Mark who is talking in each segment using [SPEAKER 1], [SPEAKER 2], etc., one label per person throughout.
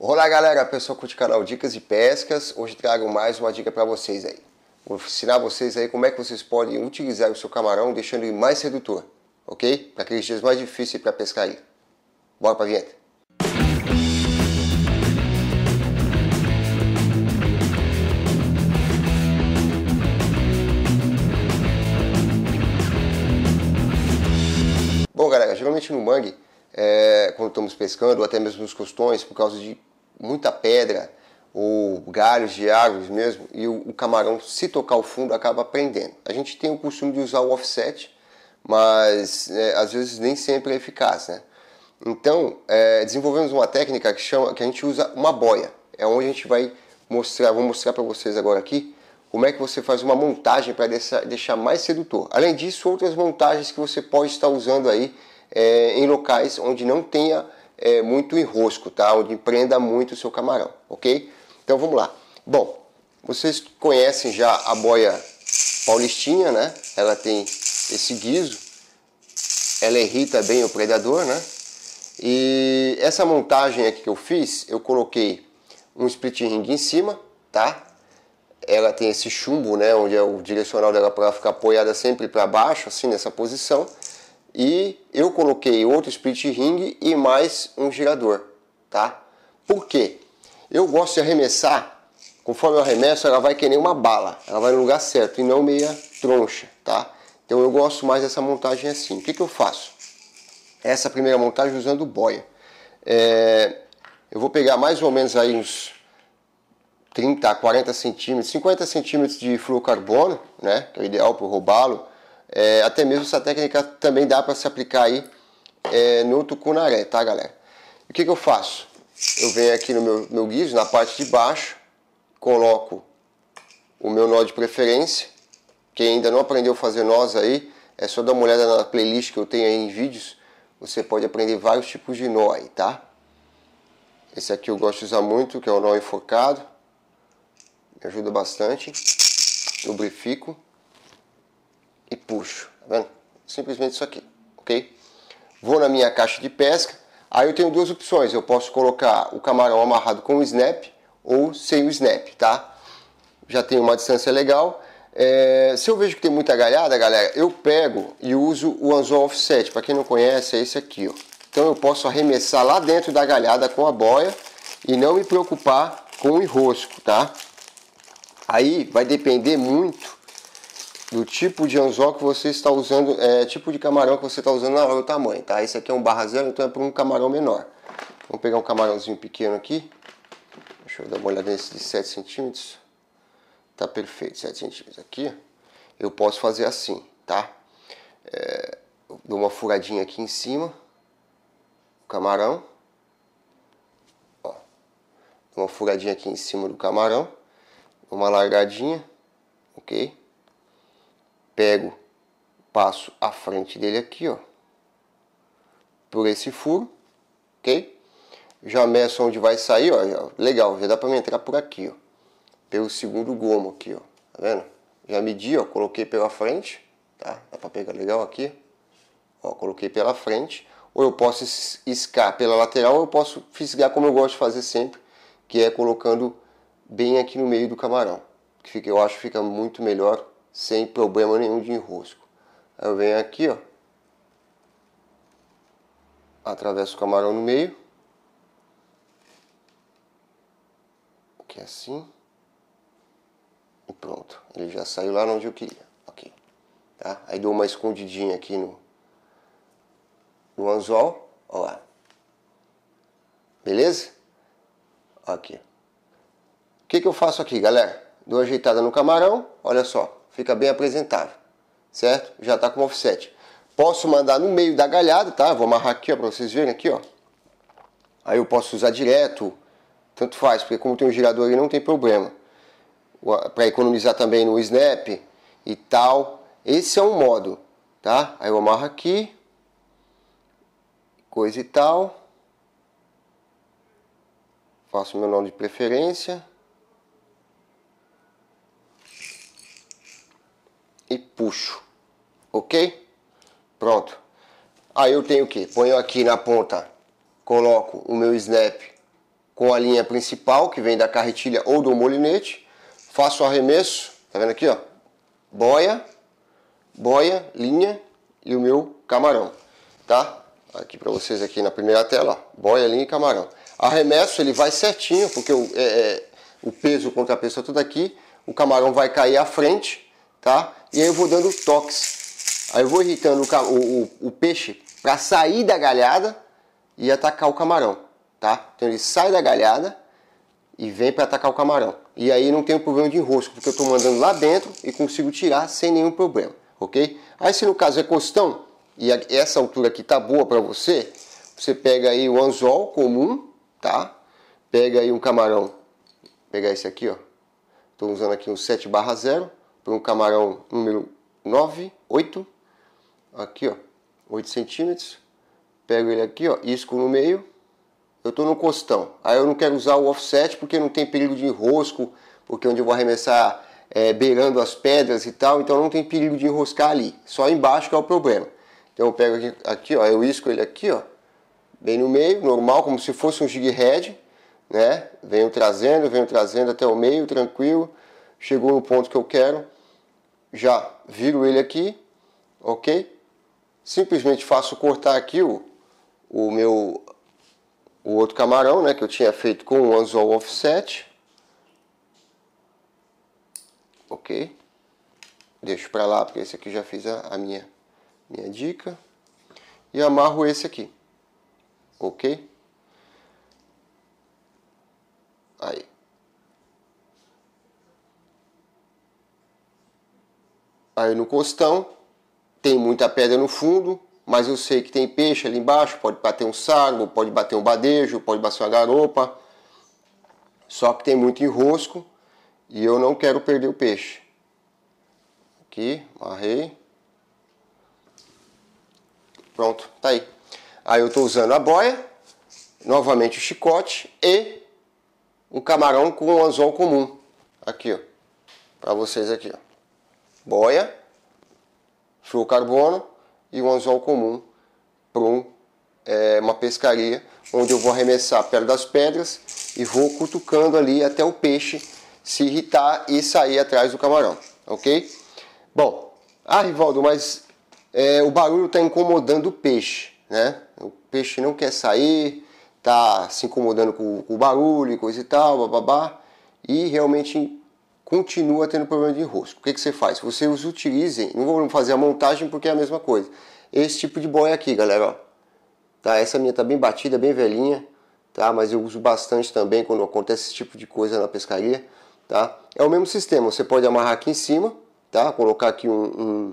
[SPEAKER 1] Olá galera, pessoal é curte o canal Dicas de Pescas. Hoje trago mais uma dica para vocês aí. Vou ensinar vocês aí como é que vocês podem utilizar o seu camarão deixando ele mais sedutor, ok? Para aqueles dias mais difíceis para pescar aí. Bora para vinheta. Bom galera, geralmente no mangue é, quando estamos pescando, ou até mesmo nos costões, por causa de muita pedra ou galhos de árvores mesmo, e o, camarão, se tocar o fundo, acaba prendendo. A gente tem o costume de usar o offset, mas é, às vezes nem sempre é eficaz, né? Então, é, desenvolvemos uma técnica que chama, que a gente usa uma boia. É onde a gente vai mostrar, vou mostrar para vocês agora aqui, como é que você faz uma montagem para deixar, deixar, mais sedutor. Além disso, outras montagens que você pode estar usando aí é, em locais onde não tenha é, muito enrosco, tá? Onde prenda muito o seu camarão, ok? Então vamos lá. Bom, vocês conhecem já a boia paulistinha, né? Ela tem esse guiso, ela irrita bem o predador, né? E essa montagem aqui que eu fiz, eu coloquei um split ring em cima, tá? Ela tem esse chumbo, né, onde é o direcional dela para ficar apoiada sempre para baixo, assim nessa posição e eu coloquei outro split ring e mais um girador, tá? Por quê? Eu gosto de arremessar, conforme eu arremesso, ela vai que nem uma bala, ela vai no lugar certo e não meia troncha, tá? Então eu gosto mais dessa montagem assim. O que, que eu faço? Essa primeira montagem usando boia. É, eu vou pegar mais ou menos aí uns 30, 40 centímetros, 50 centímetros de fluorocarbono, né? Que é o ideal para o lo é, até mesmo essa técnica também dá para se aplicar aí é, no tucunaré, tá galera? O que, que eu faço? Eu venho aqui no meu, meu guiso, na parte de baixo, coloco o meu nó de preferência. Quem ainda não aprendeu a fazer nós aí, é só dar uma olhada na playlist que eu tenho aí em vídeos. Você pode aprender vários tipos de nó aí, tá? Esse aqui eu gosto de usar muito, que é o nó enforcado. Me ajuda bastante. Lubrifico e puxo. Tá vendo? Simplesmente isso aqui, ok? Vou na minha caixa de pesca. Aí eu tenho duas opções. Eu posso colocar o camarão amarrado com o snap ou sem o snap, tá? Já tem uma distância legal. É, se eu vejo que tem muita galhada, galera, eu pego e uso o anzol offset. Para quem não conhece, é esse aqui, ó. Então eu posso arremessar lá dentro da galhada com a boia e não me preocupar com o enrosco, tá? Aí vai depender muito do tipo de anzol que você está usando, é, tipo de camarão que você está usando na hora do tamanho, tá? Esse aqui é um barra zero, então é para um camarão menor. Vamos pegar um camarãozinho pequeno aqui. Deixa eu dar uma olhada nesse de 7 centímetros. Tá perfeito, 7 centímetros aqui. Eu posso fazer assim, tá? É, dou uma furadinha aqui em cima. O camarão. Ó. Dou uma furadinha aqui em cima do camarão. Uma largadinha. Ok? pego, passo a frente dele aqui, ó, por esse furo, ok? Já meço onde vai sair, ó, já, legal, já dá para entrar por aqui, ó, pelo segundo gomo aqui, ó, tá vendo? Já medi, ó, coloquei pela frente, tá? Dá para pegar legal aqui, ó, coloquei pela frente, ou eu posso iscar pela lateral, ou eu posso fisgar como eu gosto de fazer sempre, que é colocando bem aqui no meio do camarão, que fica, eu acho que fica muito melhor sem problema nenhum de enrosco. Eu venho aqui, ó, atravesso o camarão no meio, que é assim, e pronto, ele já saiu lá onde eu queria, ok. Tá? Aí dou uma escondidinha aqui no, no anzol, ó lá, beleza? Aqui. O que, que eu faço aqui, galera? Dou ajeitada no camarão, olha só. Fica bem apresentável, certo? Já está com offset. Posso mandar no meio da galhada, tá? Vou amarrar aqui, ó, para vocês verem aqui, ó. Aí eu posso usar direto, tanto faz, porque como tem um girador aí não tem problema. Para economizar também no snap e tal. Esse é um modo, tá? Aí eu amarro aqui, coisa e tal. Faço meu nome de preferência. puxo, ok? Pronto. Aí eu tenho o que? Ponho aqui na ponta, coloco o meu snap com a linha principal que vem da carretilha ou do molinete, faço o arremesso, tá vendo aqui ó? Boia, boia, linha e o meu camarão, tá? Aqui para vocês aqui na primeira tela, ó, boia, linha e camarão. Arremesso ele vai certinho, porque o, é, é o peso contra peso tá tudo aqui, o camarão vai cair à frente, tá? e aí eu vou dando toques. Aí eu vou irritando o, o, o peixe para sair da galhada e atacar o camarão, tá? Então ele sai da galhada e vem para atacar o camarão. E aí não tem um problema de enrosco, porque eu estou mandando lá dentro e consigo tirar sem nenhum problema, ok? Aí se no caso é costão, e essa altura aqui tá boa para você, você pega aí o anzol comum, tá? Pega aí um camarão, Vou pegar esse aqui, ó. Estou usando aqui um 7 barra 0 para um camarão número 9, 8, aqui ó, 8 centímetros, pego ele aqui ó, isco no meio, eu estou no costão, aí eu não quero usar o offset porque não tem perigo de enrosco, porque é onde eu vou arremessar é, beirando as pedras e tal, então não tem perigo de enroscar ali, só embaixo que é o problema. Então eu pego aqui, aqui ó, eu isco ele aqui ó, bem no meio, normal, como se fosse um jig head, né? Venho trazendo, venho trazendo até o meio, tranquilo, chegou no ponto que eu quero, já viro ele aqui, ok? Simplesmente faço cortar aqui o, o meu o outro camarão, né, que eu tinha feito com o anzol offset. Ok? Deixo para lá, porque esse aqui já fiz a, a minha, minha dica. E amarro esse aqui. Ok? Aí. aí no costão, tem muita pedra no fundo, mas eu sei que tem peixe ali embaixo, pode bater um sargo, pode bater um badejo, pode bater uma garopa, só que tem muito enrosco e eu não quero perder o peixe. Aqui, amarrei. Pronto, tá aí. Aí eu estou usando a boia, novamente o chicote e um camarão com um anzol comum. Aqui, ó. Pra vocês aqui, ó boia, fio carbono e um anzol comum para um, é, uma pescaria, onde eu vou arremessar perto das pedras e vou cutucando ali até o peixe se irritar e sair atrás do camarão, ok? Bom, ah, Rivaldo, mas é, o barulho está incomodando o peixe, né? O peixe não quer sair, está se incomodando com, com, o barulho e coisa e tal, babá, e realmente continua tendo problema de rosto. O que, que você faz? Você os utiliza, não vou fazer a montagem porque é a mesma coisa. Esse tipo de boia aqui, galera, ó. Tá, essa minha tá bem batida, bem velhinha, tá? Mas eu uso bastante também quando acontece esse tipo de coisa na pescaria, tá? É o mesmo sistema, você pode amarrar aqui em cima, tá? Colocar aqui um, um,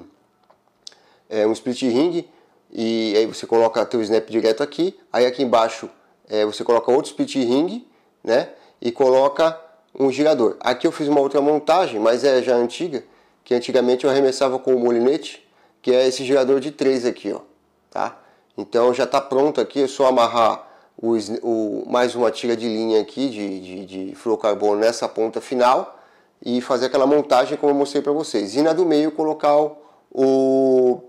[SPEAKER 1] é, um split ring e aí você coloca teu snap direto aqui, aí aqui embaixo é, você coloca outro split ring, né? E coloca um girador. Aqui eu fiz uma outra montagem, mas é já antiga, que antigamente eu arremessava com o molinete, que é esse girador de 3 aqui, ó, tá? Então já está pronto aqui, é só amarrar o, o, mais uma tira de linha aqui de, de, de fluorocarbono nessa ponta final e fazer aquela montagem como eu mostrei para vocês. E na do meio colocar o, o,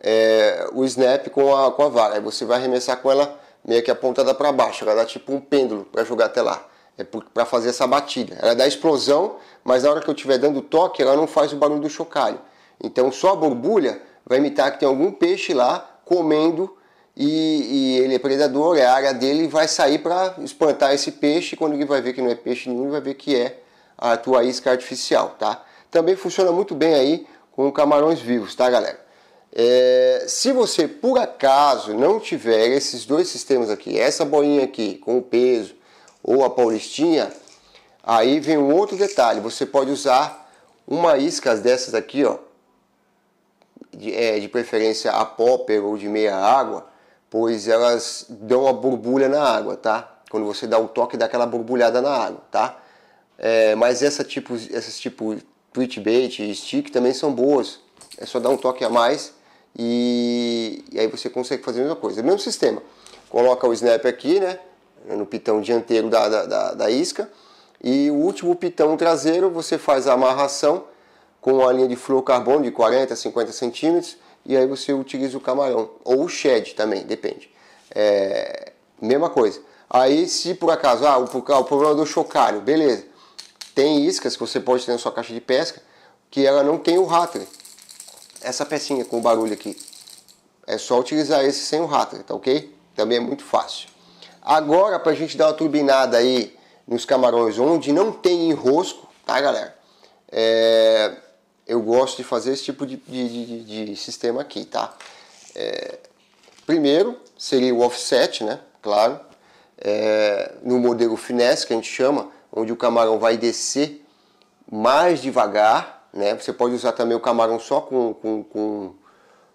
[SPEAKER 1] é, o snap com a, com a vara. Aí você vai arremessar com ela meio que apontada para baixo, ela dá tipo um pêndulo para jogar até lá é para fazer essa batida. Ela dá explosão, mas na hora que eu estiver dando toque, ela não faz o barulho do chocalho. Então só a borbulha vai imitar que tem algum peixe lá comendo e, e ele é predador, é a área dele, e vai sair para espantar esse peixe. Quando ele vai ver que não é peixe nenhum, ele vai ver que é a tua isca artificial, tá? Também funciona muito bem aí com camarões vivos, tá, galera? É, se você por acaso não tiver esses dois sistemas aqui, essa boinha aqui com o peso ou a paulistinha, aí vem um outro detalhe, você pode usar uma isca dessas aqui, ó, de, é, de preferência a popper ou de meia água, pois elas dão a borbulha na água, tá? Quando você dá o toque, dá aquela borbulhada na água, tá? É, mas essa tipo, essas tipo tweet bait e stick também são boas. É só dar um toque a mais e, e aí você consegue fazer a mesma coisa. O mesmo sistema. Coloca o snap aqui, né? Né, no pitão dianteiro da, da, da, da isca. E o último pitão traseiro você faz a amarração com a linha de fluorocarbono de 40 a 50 centímetros e aí você utiliza o camarão ou o shed também, depende. É, mesma coisa. Aí, se por acaso, ah, o, ah, o problema do chocalho, beleza. Tem iscas que você pode ter na sua caixa de pesca que ela não tem o rattler. Essa pecinha com o barulho aqui. É só utilizar esse sem o rattler, tá ok? Também é muito fácil. Agora, para a gente dar uma turbinada aí nos camarões, onde não tem enrosco, tá, galera? É, eu gosto de fazer esse tipo de, de, de, de sistema aqui, tá? É, primeiro seria o offset, né? Claro. É, no modelo finesse, que a gente chama, onde o camarão vai descer mais devagar, né? Você pode usar também o camarão só com, com, com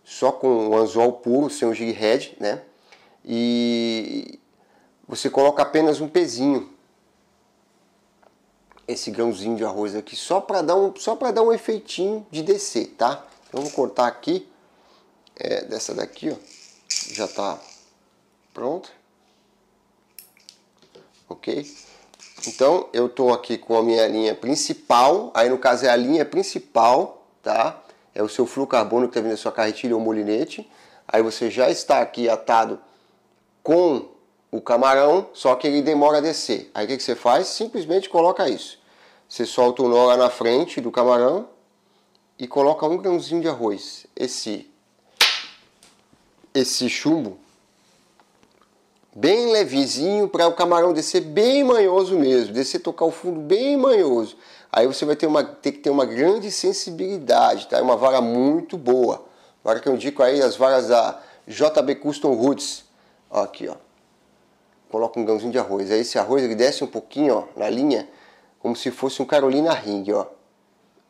[SPEAKER 1] só com o anzol puro, sem o jig head, né? E, você coloca apenas um pezinho. Esse grãozinho de arroz aqui, só para dar, um, só dar um efeitinho de descer, tá? Então, vou cortar aqui, é, dessa daqui, ó, já tá pronto, Ok? Então, eu tô aqui com a minha linha principal, aí no caso é a linha principal, tá? É o seu carbono que tá vindo na sua carretilha ou molinete. Aí você já está aqui atado com o camarão, só que ele demora a descer. Aí o que, que você faz? Simplesmente coloca isso. Você solta o nó lá na frente do camarão e coloca um grãozinho de arroz. Esse, esse chumbo, bem levezinho para o camarão descer bem manhoso mesmo, descer tocar o fundo bem manhoso. Aí você vai ter, uma, ter que ter uma grande sensibilidade, tá? É uma vara muito boa. Vara que eu indico aí, as varas da JB Custom Roots. Ó, aqui, ó coloca um grãozinho de arroz. Aí esse arroz ele desce um pouquinho ó, na linha, como se fosse um Carolina Ring, ó.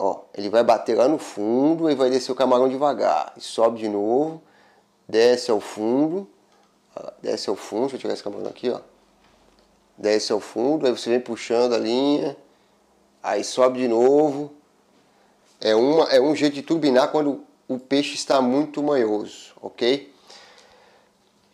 [SPEAKER 1] Ó, ele vai bater lá no fundo e vai descer o camarão devagar. E sobe de novo, desce ao fundo, ó, desce ao fundo, deixa eu tirar esse camarão aqui, ó. Desce ao fundo, aí você vem puxando a linha, aí sobe de novo. É, uma, é um jeito de turbinar quando o peixe está muito manhoso, ok?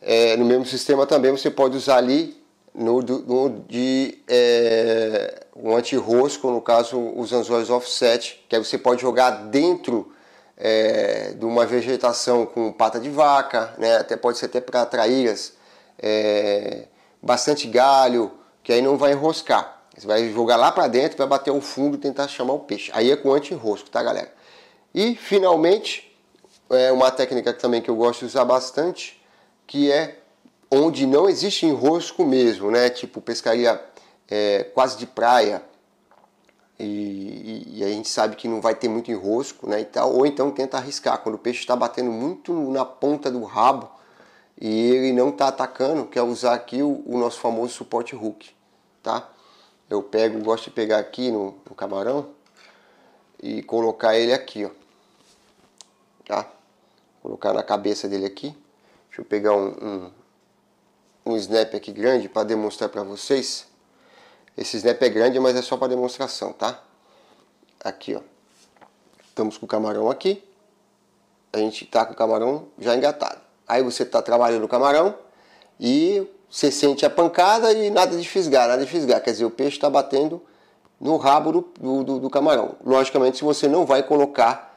[SPEAKER 1] é, no mesmo sistema também você pode usar ali no, no de é, um anti-rosco, no caso os anzóis offset, que aí você pode jogar dentro é, de uma vegetação com pata de vaca, né? até pode ser até para atraíras, é, bastante galho, que aí não vai enroscar. Você vai jogar lá para dentro, vai bater o fundo e tentar chamar o peixe. Aí é com anti-rosco, tá galera? E finalmente, é uma técnica também que eu gosto de usar bastante, que é onde não existe enrosco mesmo, né? Tipo pescaria é, quase de praia. E, e, e, a gente sabe que não vai ter muito enrosco, né? E tal, ou então tenta arriscar quando o peixe está batendo muito na ponta do rabo e ele não está atacando, quer é usar aqui o, o, nosso famoso suporte hook, tá? Eu pego, gosto de pegar aqui no, no camarão e colocar ele aqui, ó, tá? Colocar na cabeça dele aqui Deixa eu pegar um, um, um snap aqui grande para demonstrar para vocês. Esse snap é grande, mas é só para demonstração, tá? Aqui, ó. Estamos com o camarão aqui. A gente está com o camarão já engatado. Aí você está trabalhando o camarão e você sente a pancada e nada de fisgar, nada de fisgar. Quer dizer, o peixe está batendo no rabo do, do, do, camarão. Logicamente, se você não vai colocar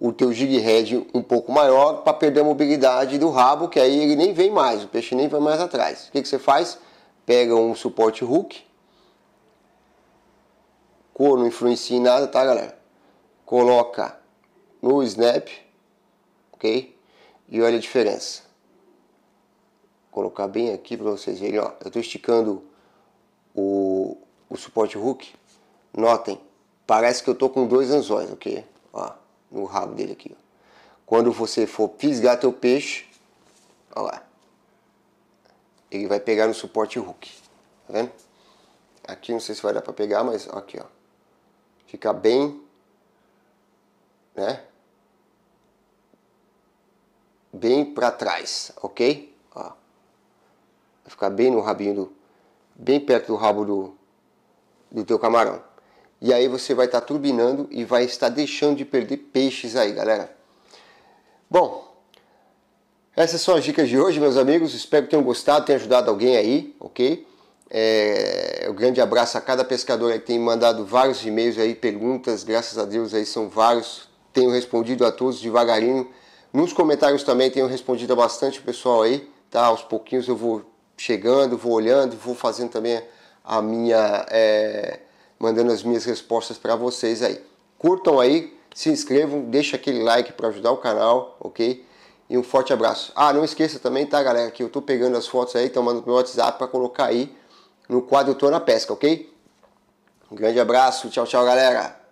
[SPEAKER 1] o teu jig head um pouco maior para perder a mobilidade do rabo, que aí ele nem vem mais, o peixe nem vai mais atrás. O que, que você faz? Pega um suporte hook, cor não influencia em nada, tá galera? Coloca no snap, ok? E olha a diferença. Vou colocar bem aqui para vocês verem, ó. Eu estou esticando o, o suporte hook. Notem, parece que eu estou com dois anzóis, ok? no rabo dele aqui. Ó. Quando você for fisgar teu peixe, olha lá, ele vai pegar no suporte hook, tá vendo? Aqui não sei se vai dar para pegar, mas aqui ó, fica bem, né? Bem para trás, ok? Ó. Vai ficar bem no rabinho do, bem perto do rabo do, do teu camarão. E aí você vai estar tá turbinando e vai estar deixando de perder peixes aí, galera. Bom, essas são as dicas de hoje, meus amigos. Espero que tenham gostado, tenham ajudado alguém aí, ok? É, um grande abraço a cada pescador que tem mandado vários e-mails aí, perguntas, graças a Deus aí são vários. Tenho respondido a todos devagarinho. Nos comentários também tenho respondido a bastante pessoal aí, tá? Aos pouquinhos eu vou chegando, vou olhando, vou fazendo também a minha é, mandando as minhas respostas para vocês aí. Curtam aí, se inscrevam, deixem aquele like para ajudar o canal, ok? E um forte abraço. Ah, não esqueça também, tá, galera, que eu tô pegando as fotos aí, tomando meu WhatsApp para colocar aí no quadro Tô na Pesca, ok? Um grande abraço, tchau, tchau, galera!